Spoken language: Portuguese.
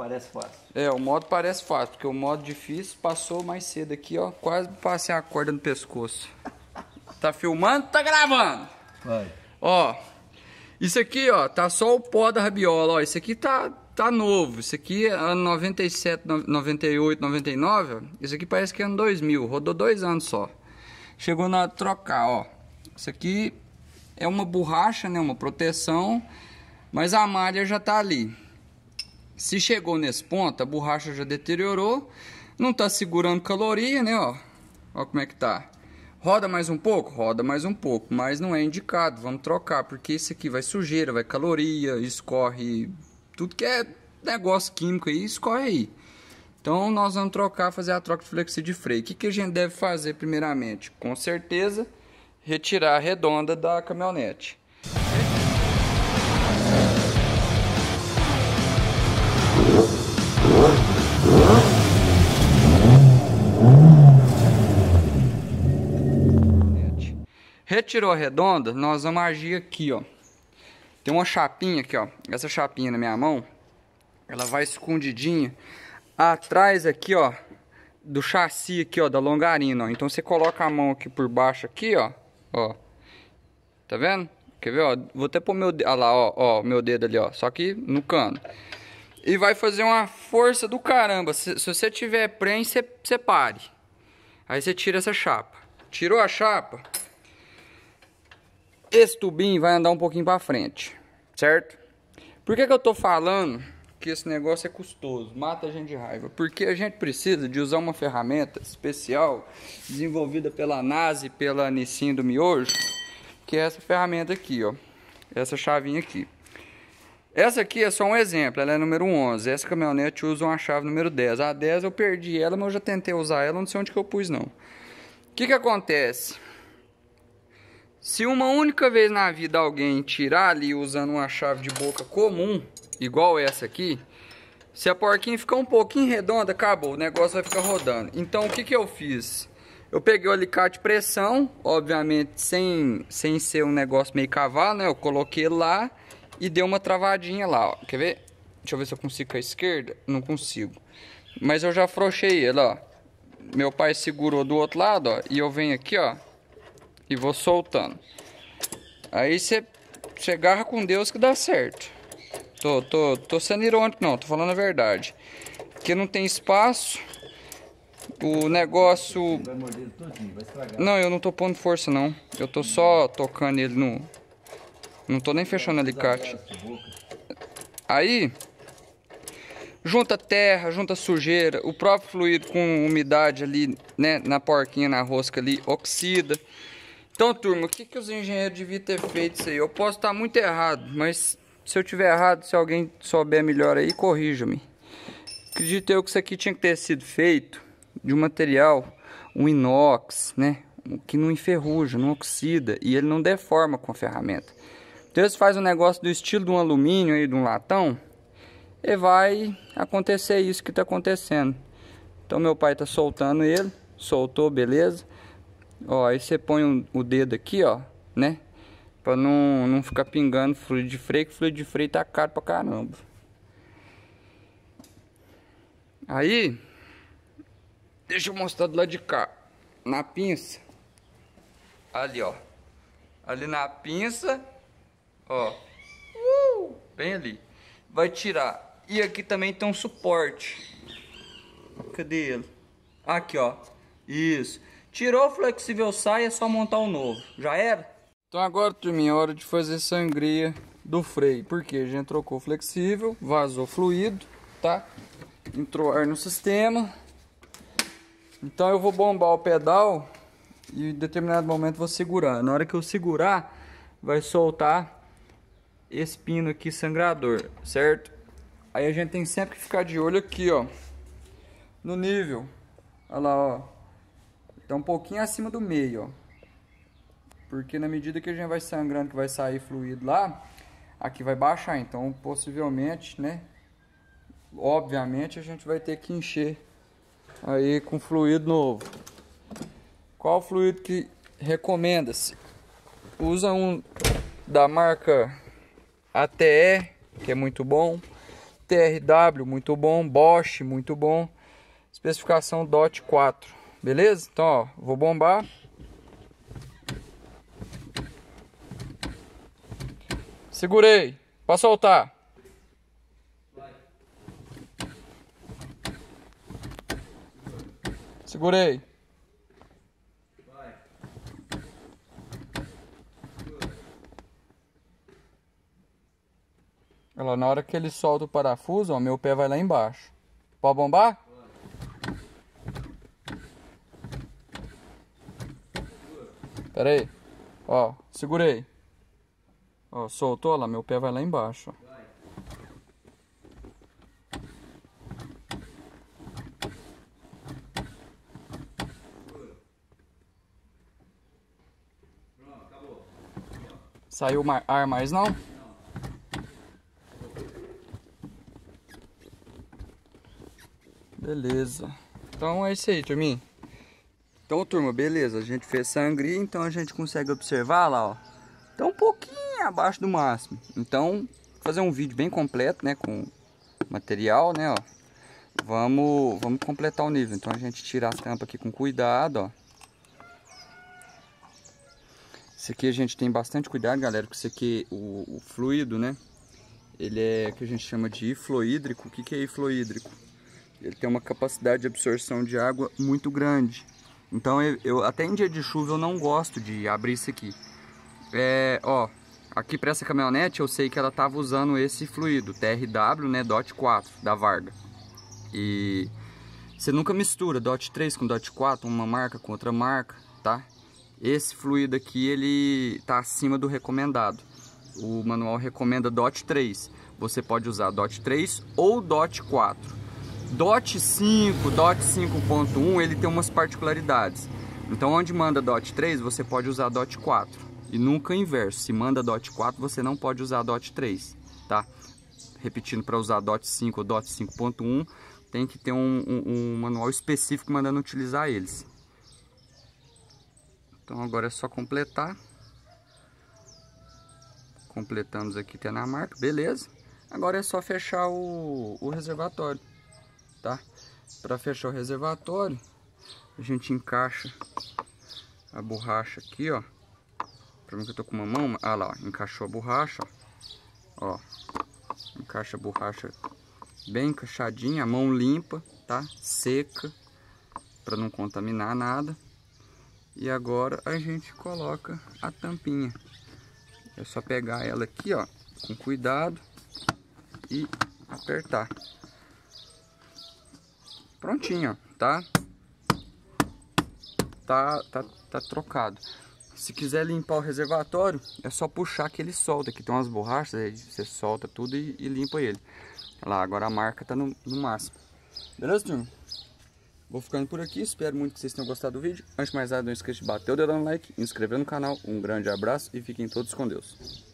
parece fácil. É, o modo parece fácil, porque o modo difícil passou mais cedo aqui, ó. Quase passei a corda no pescoço. tá filmando? Tá gravando? Vai. Ó, isso aqui, ó, tá só o pó da rabiola, ó. Isso aqui tá, tá novo. Isso aqui, é ano 97, 98, 99, ó. Isso aqui parece que é ano 2000. Rodou dois anos só. Chegou na trocar, ó. Isso aqui é uma borracha, né? Uma proteção. Mas a malha já tá ali. Se chegou nesse ponto, a borracha já deteriorou, não está segurando caloria, né? Ó, ó como é que tá. Roda mais um pouco? Roda mais um pouco, mas não é indicado, vamos trocar, porque isso aqui vai sujeira, vai caloria, escorre tudo que é negócio químico aí, escorre aí. Então nós vamos trocar, fazer a troca de flexi de freio. O que, que a gente deve fazer primeiramente? Com certeza, retirar a redonda da caminhonete. Retirou a redonda, nós vamos agir aqui, ó. Tem uma chapinha aqui, ó. Essa chapinha na minha mão, ela vai escondidinha atrás aqui, ó, do chassi aqui, ó, da longarina, ó. Então você coloca a mão aqui por baixo aqui, ó, ó. Tá vendo? Quer ver, ó? Vou até pôr meu dedo, ah lá, ó, ó, meu dedo ali, ó. Só que no cano. E vai fazer uma força do caramba. Se, se você tiver prensa, você pare. Aí você tira essa chapa. Tirou a chapa, esse tubinho vai andar um pouquinho para frente, certo? Por que, que eu tô falando que esse negócio é custoso, mata a gente de raiva? Porque a gente precisa de usar uma ferramenta especial desenvolvida pela NASA e pela Nissin do Miojo, que é essa ferramenta aqui, ó, essa chavinha aqui. Essa aqui é só um exemplo, ela é número 11. Essa caminhonete usa uma chave número 10. A 10 eu perdi ela, mas eu já tentei usar ela, não sei onde que eu pus não. O que que acontece? Se uma única vez na vida alguém tirar ali usando uma chave de boca comum, igual essa aqui, se a porquinha ficar um pouquinho redonda, acabou, o negócio vai ficar rodando. Então o que, que eu fiz? Eu peguei o alicate pressão, obviamente sem, sem ser um negócio meio cavalo, né? Eu coloquei lá e dei uma travadinha lá, ó. Quer ver? Deixa eu ver se eu consigo com a esquerda. Não consigo. Mas eu já afrouxei ele, ó. Meu pai segurou do outro lado, ó. E eu venho aqui, ó e vou soltando. Aí você agarra com Deus que dá certo. Tô, tô, tô sendo irônico, não, tô falando a verdade. que não tem espaço, o negócio. Não, eu não tô pondo força, não. Eu tô só tocando ele no. Não tô nem fechando o alicate. Aí. Junta terra, junta sujeira, o próprio fluido com umidade ali, né, na porquinha, na rosca ali, oxida. Então, turma, o que, que os engenheiros deviam ter feito isso aí? Eu posso estar muito errado, mas se eu tiver errado, se alguém souber melhor aí, corrija-me. Acredito eu que isso aqui tinha que ter sido feito de um material, um inox, né? Que não enferruja, não oxida e ele não deforma com a ferramenta. Então, se faz um negócio do estilo de um alumínio aí, de um latão, e vai acontecer isso que está acontecendo. Então, meu pai está soltando ele, soltou, beleza. Ó, aí você põe o dedo aqui, ó, né? Pra não, não ficar pingando fluido de freio, que fluido de freio tá caro pra caramba. Aí, deixa eu mostrar do lado de cá. Na pinça, ali, ó. Ali na pinça, ó. Uh, bem ali. Vai tirar. E aqui também tem um suporte. Cadê ele? Aqui, ó. Isso. Tirou o flexível sai, é só montar um novo. Já era? Então agora, turminha, é hora de fazer sangria do freio. Porque a gente trocou o flexível, vazou fluido, tá? Entrou ar no sistema. Então eu vou bombar o pedal e em determinado momento vou segurar. Na hora que eu segurar, vai soltar esse pino aqui sangrador, certo? Aí a gente tem sempre que ficar de olho aqui, ó. No nível. Olha lá, ó. Então um pouquinho acima do meio, ó. Porque na medida que a gente vai sangrando, que vai sair fluido lá, aqui vai baixar. Então possivelmente, né? Obviamente a gente vai ter que encher aí com fluido novo. Qual fluido que recomenda-se? Usa um da marca ATE, que é muito bom. TRW, muito bom. Bosch, muito bom. Especificação DOT 4. Beleza? Então, ó, vou bombar. Segurei, para soltar. Segurei. Ela, na hora que ele solta o parafuso, ó, meu pé vai lá embaixo. Pode bombar? Pera aí. Ó, segurei. Ó, soltou, lá, meu pé vai lá embaixo. Ó. Saiu ar mais não? Beleza. Então é isso aí, turminha. Então, turma, beleza. A gente fez sangria, então a gente consegue observar lá, ó. Tá um pouquinho abaixo do máximo. Então, fazer um vídeo bem completo, né, com material, né, ó. Vamos, vamos completar o nível. Então a gente tira as tampas aqui com cuidado, ó. Esse aqui a gente tem bastante cuidado, galera, porque isso aqui, o, o fluido, né, ele é o que a gente chama de ifloídrico. O que, que é ifloídrico? Ele tem uma capacidade de absorção de água muito grande. Então eu, eu, até em dia de chuva eu não gosto de abrir isso aqui. É, ó, aqui para essa caminhonete eu sei que ela tava usando esse fluido, TRW, né, DOT 4 da Varga. E você nunca mistura DOT 3 com DOT 4, uma marca com outra marca, tá? Esse fluido aqui ele tá acima do recomendado. O manual recomenda DOT 3. Você pode usar DOT 3 ou DOT 4 DOT 5, DOT 5.1, ele tem umas particularidades. Então, onde manda DOT 3, você pode usar DOT 4. E nunca inverso. Se manda DOT 4, você não pode usar DOT 3, tá? Repetindo, para usar DOT 5 ou DOT 5.1, tem que ter um, um, um manual específico mandando utilizar eles. Então, agora é só completar. Completamos aqui até na marca, beleza. Agora é só fechar o, o reservatório tá? Para fechar o reservatório, a gente encaixa a borracha aqui, ó. Pra mim que eu tô com uma mão, ah lá, ó, encaixou a borracha, ó. ó. Encaixa a borracha bem encaixadinha, a mão limpa, tá? Seca, para não contaminar nada. E agora a gente coloca a tampinha. É só pegar ela aqui, ó, com cuidado e apertar prontinho, tá? Tá, tá, tá trocado. Se quiser limpar o reservatório, é só puxar que ele solta. Aqui tem umas borrachas, você solta tudo e, e limpa ele. Olha lá, agora a marca tá no, no máximo. Beleza, turma? Vou ficando por aqui, espero muito que vocês tenham gostado do vídeo. Antes de mais nada, não esqueça de bater o dedão no like, inscrever no canal. Um grande abraço e fiquem todos com Deus.